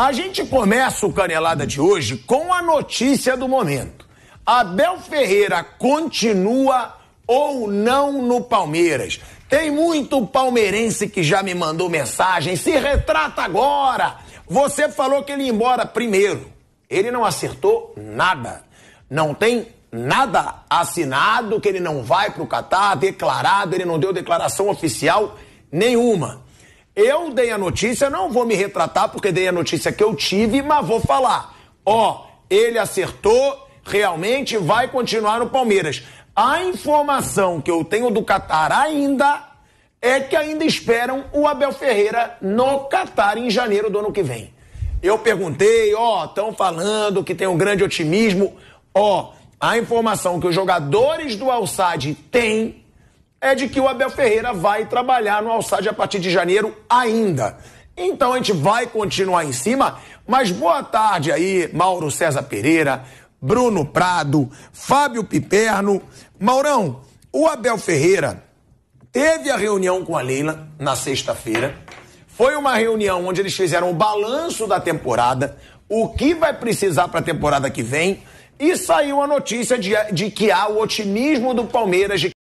A gente começa o Canelada de hoje com a notícia do momento. Abel Ferreira continua ou não no Palmeiras? Tem muito palmeirense que já me mandou mensagem. Se retrata agora! Você falou que ele ia embora primeiro. Ele não acertou nada. Não tem nada assinado que ele não vai para o Catar, declarado, ele não deu declaração oficial nenhuma. Eu dei a notícia, não vou me retratar porque dei a notícia que eu tive, mas vou falar. Ó, ele acertou, realmente vai continuar no Palmeiras. A informação que eu tenho do Catar ainda é que ainda esperam o Abel Ferreira no Catar em janeiro do ano que vem. Eu perguntei, ó, estão falando que tem um grande otimismo. Ó, a informação que os jogadores do Alçade têm é de que o Abel Ferreira vai trabalhar no Alçade a partir de janeiro ainda. Então a gente vai continuar em cima, mas boa tarde aí, Mauro César Pereira, Bruno Prado, Fábio Piperno. Maurão, o Abel Ferreira teve a reunião com a Leila na sexta-feira. Foi uma reunião onde eles fizeram o balanço da temporada, o que vai precisar para a temporada que vem, e saiu a notícia de, de que há o otimismo do Palmeiras de